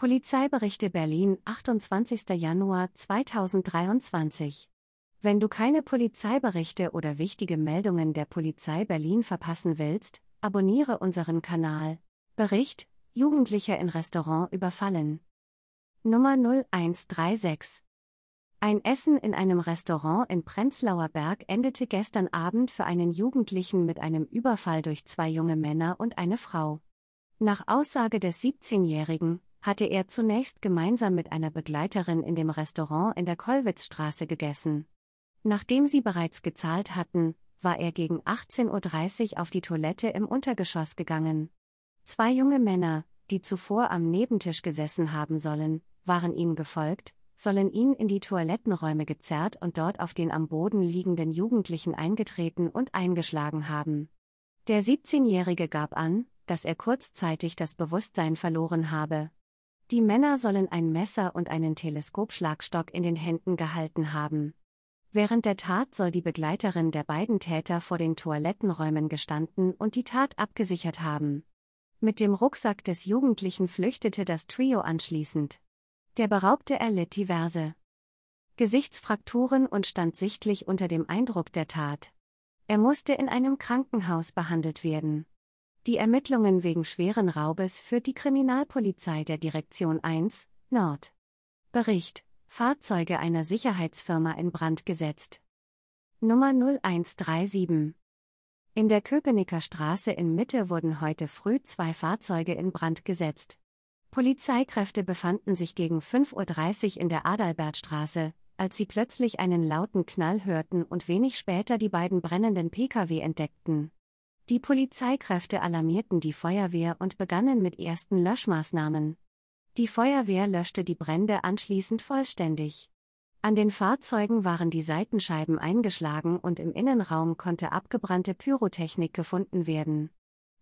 Polizeiberichte Berlin, 28. Januar 2023. Wenn du keine Polizeiberichte oder wichtige Meldungen der Polizei Berlin verpassen willst, abonniere unseren Kanal. Bericht: Jugendlicher in Restaurant überfallen. Nummer 0136. Ein Essen in einem Restaurant in Prenzlauer Berg endete gestern Abend für einen Jugendlichen mit einem Überfall durch zwei junge Männer und eine Frau. Nach Aussage des 17-Jährigen hatte er zunächst gemeinsam mit einer Begleiterin in dem Restaurant in der Kollwitzstraße gegessen. Nachdem sie bereits gezahlt hatten, war er gegen 18.30 Uhr auf die Toilette im Untergeschoss gegangen. Zwei junge Männer, die zuvor am Nebentisch gesessen haben sollen, waren ihm gefolgt, sollen ihn in die Toilettenräume gezerrt und dort auf den am Boden liegenden Jugendlichen eingetreten und eingeschlagen haben. Der 17-Jährige gab an, dass er kurzzeitig das Bewusstsein verloren habe. Die Männer sollen ein Messer und einen Teleskopschlagstock in den Händen gehalten haben. Während der Tat soll die Begleiterin der beiden Täter vor den Toilettenräumen gestanden und die Tat abgesichert haben. Mit dem Rucksack des Jugendlichen flüchtete das Trio anschließend. Der Beraubte erlitt diverse Gesichtsfrakturen und stand sichtlich unter dem Eindruck der Tat. Er musste in einem Krankenhaus behandelt werden. Die Ermittlungen wegen schweren Raubes führt die Kriminalpolizei der Direktion 1 Nord. Bericht: Fahrzeuge einer Sicherheitsfirma in Brand gesetzt. Nummer 0137. In der Köpenicker Straße in Mitte wurden heute früh zwei Fahrzeuge in Brand gesetzt. Polizeikräfte befanden sich gegen 5.30 Uhr in der Adalbertstraße, als sie plötzlich einen lauten Knall hörten und wenig später die beiden brennenden Pkw entdeckten. Die Polizeikräfte alarmierten die Feuerwehr und begannen mit ersten Löschmaßnahmen. Die Feuerwehr löschte die Brände anschließend vollständig. An den Fahrzeugen waren die Seitenscheiben eingeschlagen und im Innenraum konnte abgebrannte Pyrotechnik gefunden werden.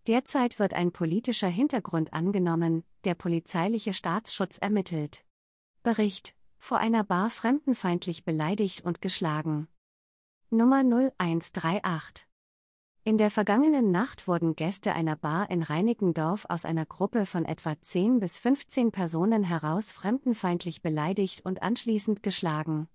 Derzeit wird ein politischer Hintergrund angenommen, der polizeiliche Staatsschutz ermittelt. Bericht: Vor einer Bar fremdenfeindlich beleidigt und geschlagen. Nummer 0138 in der vergangenen Nacht wurden Gäste einer Bar in Reinickendorf aus einer Gruppe von etwa 10 bis 15 Personen heraus fremdenfeindlich beleidigt und anschließend geschlagen.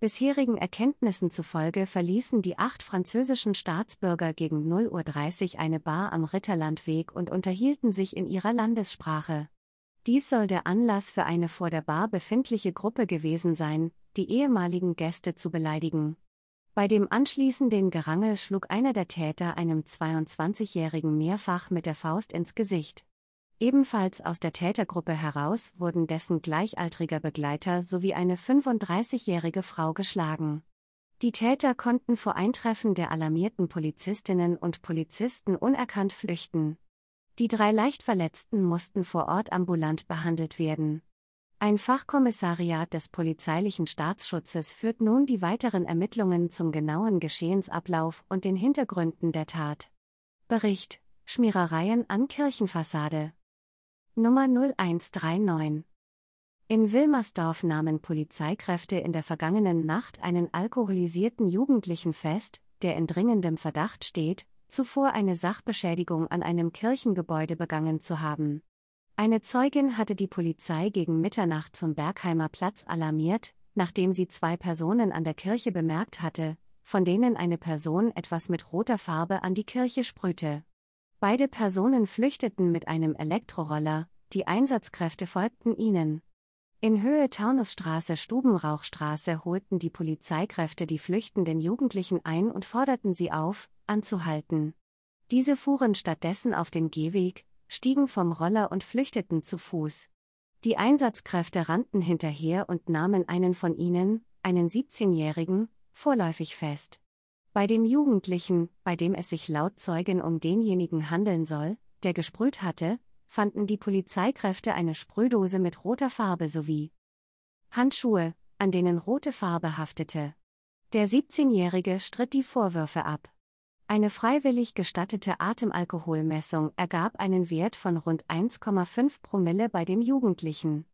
Bisherigen Erkenntnissen zufolge verließen die acht französischen Staatsbürger gegen 0.30 Uhr eine Bar am Ritterlandweg und unterhielten sich in ihrer Landessprache. Dies soll der Anlass für eine vor der Bar befindliche Gruppe gewesen sein, die ehemaligen Gäste zu beleidigen. Bei dem anschließenden Gerangel schlug einer der Täter einem 22-Jährigen mehrfach mit der Faust ins Gesicht. Ebenfalls aus der Tätergruppe heraus wurden dessen gleichaltriger Begleiter sowie eine 35-jährige Frau geschlagen. Die Täter konnten vor Eintreffen der alarmierten Polizistinnen und Polizisten unerkannt flüchten. Die drei Leichtverletzten mussten vor Ort ambulant behandelt werden. Ein Fachkommissariat des polizeilichen Staatsschutzes führt nun die weiteren Ermittlungen zum genauen Geschehensablauf und den Hintergründen der Tat. Bericht Schmierereien an Kirchenfassade Nummer 0139 in Wilmersdorf nahmen Polizeikräfte in der vergangenen Nacht einen alkoholisierten Jugendlichen fest, der in dringendem Verdacht steht, zuvor eine Sachbeschädigung an einem Kirchengebäude begangen zu haben. Eine Zeugin hatte die Polizei gegen Mitternacht zum Bergheimer Platz alarmiert, nachdem sie zwei Personen an der Kirche bemerkt hatte, von denen eine Person etwas mit roter Farbe an die Kirche sprühte. Beide Personen flüchteten mit einem Elektroroller, die Einsatzkräfte folgten ihnen. In Höhe Taunusstraße Stubenrauchstraße holten die Polizeikräfte die flüchtenden Jugendlichen ein und forderten sie auf, anzuhalten. Diese fuhren stattdessen auf den Gehweg, stiegen vom Roller und flüchteten zu Fuß. Die Einsatzkräfte rannten hinterher und nahmen einen von ihnen, einen 17-Jährigen, vorläufig fest. Bei dem Jugendlichen, bei dem es sich laut Zeugen um denjenigen handeln soll, der gesprüht hatte, fanden die Polizeikräfte eine Sprühdose mit roter Farbe sowie Handschuhe, an denen rote Farbe haftete. Der 17-Jährige stritt die Vorwürfe ab. Eine freiwillig gestattete Atemalkoholmessung ergab einen Wert von rund 1,5 Promille bei dem Jugendlichen.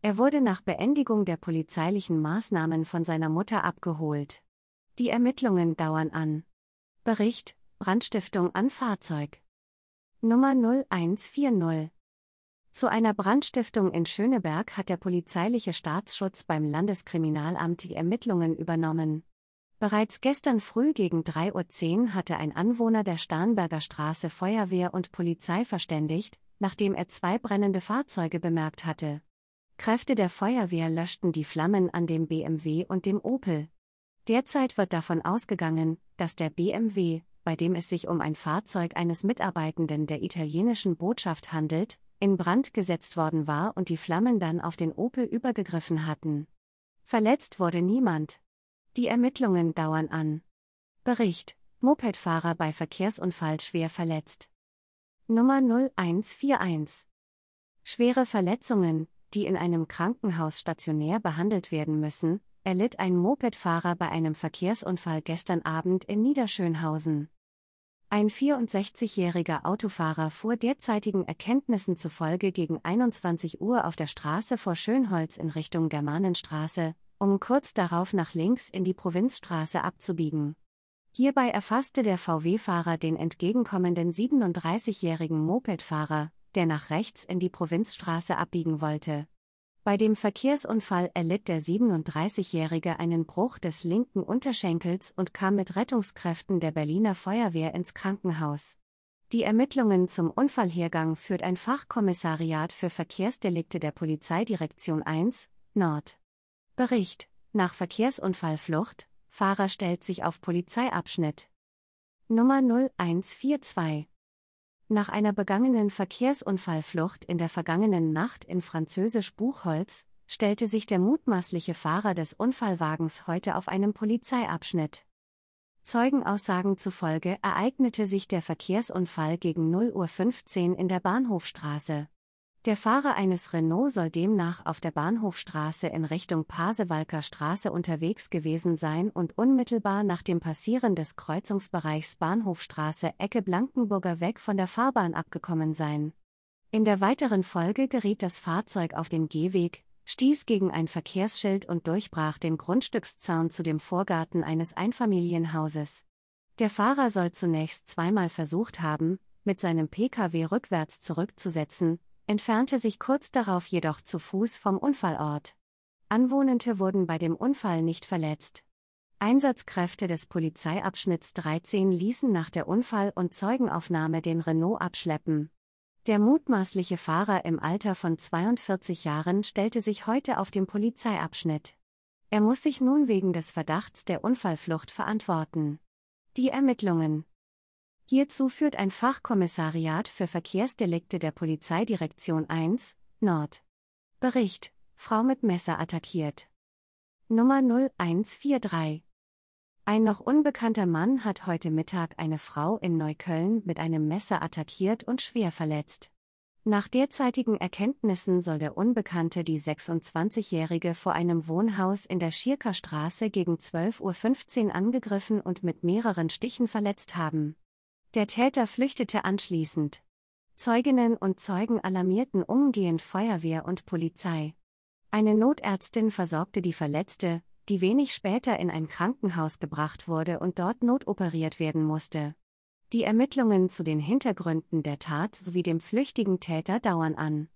Er wurde nach Beendigung der polizeilichen Maßnahmen von seiner Mutter abgeholt. Die Ermittlungen dauern an. Bericht: Brandstiftung an Fahrzeug. Nummer 0140. Zu einer Brandstiftung in Schöneberg hat der polizeiliche Staatsschutz beim Landeskriminalamt die Ermittlungen übernommen. Bereits gestern früh gegen 3.10 Uhr hatte ein Anwohner der Starnberger Straße Feuerwehr und Polizei verständigt, nachdem er zwei brennende Fahrzeuge bemerkt hatte. Kräfte der Feuerwehr löschten die Flammen an dem BMW und dem Opel. Derzeit wird davon ausgegangen, dass der BMW, bei dem es sich um ein Fahrzeug eines Mitarbeitenden der italienischen Botschaft handelt, in Brand gesetzt worden war und die Flammen dann auf den Opel übergegriffen hatten. Verletzt wurde niemand. Die Ermittlungen dauern an. Bericht: Mopedfahrer bei Verkehrsunfall schwer verletzt. Nummer 0141. Schwere Verletzungen, die in einem Krankenhaus stationär behandelt werden müssen, erlitt ein Mopedfahrer bei einem Verkehrsunfall gestern Abend in Niederschönhausen. Ein 64-jähriger Autofahrer fuhr derzeitigen Erkenntnissen zufolge gegen 21 Uhr auf der Straße vor Schönholz in Richtung Germanenstraße, um kurz darauf nach links in die Provinzstraße abzubiegen. Hierbei erfasste der VW-Fahrer den entgegenkommenden 37-jährigen Mopedfahrer, der nach rechts in die Provinzstraße abbiegen wollte. Bei dem Verkehrsunfall erlitt der 37-Jährige einen Bruch des linken Unterschenkels und kam mit Rettungskräften der Berliner Feuerwehr ins Krankenhaus. Die Ermittlungen zum Unfallhergang führt ein Fachkommissariat für Verkehrsdelikte der Polizeidirektion 1, Nord. Bericht: Nach Verkehrsunfall Flucht, Fahrer stellt sich auf Polizeiabschnitt. Nummer 0142 nach einer begangenen Verkehrsunfallflucht in der vergangenen Nacht in Französisch Buchholz stellte sich der mutmaßliche Fahrer des Unfallwagens heute auf einem Polizeiabschnitt. Zeugenaussagen zufolge ereignete sich der Verkehrsunfall gegen 0.15 Uhr in der Bahnhofstraße. Der Fahrer eines Renault soll demnach auf der Bahnhofstraße in Richtung Pasewalker Straße unterwegs gewesen sein und unmittelbar nach dem Passieren des Kreuzungsbereichs Bahnhofstraße Ecke Blankenburger Weg von der Fahrbahn abgekommen sein. In der weiteren Folge geriet das Fahrzeug auf den Gehweg, stieß gegen ein Verkehrsschild und durchbrach den Grundstückszaun zu dem Vorgarten eines Einfamilienhauses. Der Fahrer soll zunächst zweimal versucht haben, mit seinem Pkw rückwärts zurückzusetzen, entfernte sich kurz darauf jedoch zu Fuß vom Unfallort. Anwohnende wurden bei dem Unfall nicht verletzt. Einsatzkräfte des Polizeiabschnitts 13 ließen nach der Unfall- und Zeugenaufnahme den Renault abschleppen. Der mutmaßliche Fahrer im Alter von 42 Jahren stellte sich heute auf dem Polizeiabschnitt. Er muss sich nun wegen des Verdachts der Unfallflucht verantworten. Die Ermittlungen Hierzu führt ein Fachkommissariat für Verkehrsdelikte der Polizeidirektion 1, Nord. Bericht: Frau mit Messer attackiert. Nummer 0143. Ein noch unbekannter Mann hat heute Mittag eine Frau in Neukölln mit einem Messer attackiert und schwer verletzt. Nach derzeitigen Erkenntnissen soll der Unbekannte die 26-Jährige vor einem Wohnhaus in der Schierker gegen 12.15 Uhr angegriffen und mit mehreren Stichen verletzt haben. Der Täter flüchtete anschließend. Zeuginnen und Zeugen alarmierten umgehend Feuerwehr und Polizei. Eine Notärztin versorgte die Verletzte, die wenig später in ein Krankenhaus gebracht wurde und dort notoperiert werden musste. Die Ermittlungen zu den Hintergründen der Tat sowie dem flüchtigen Täter dauern an.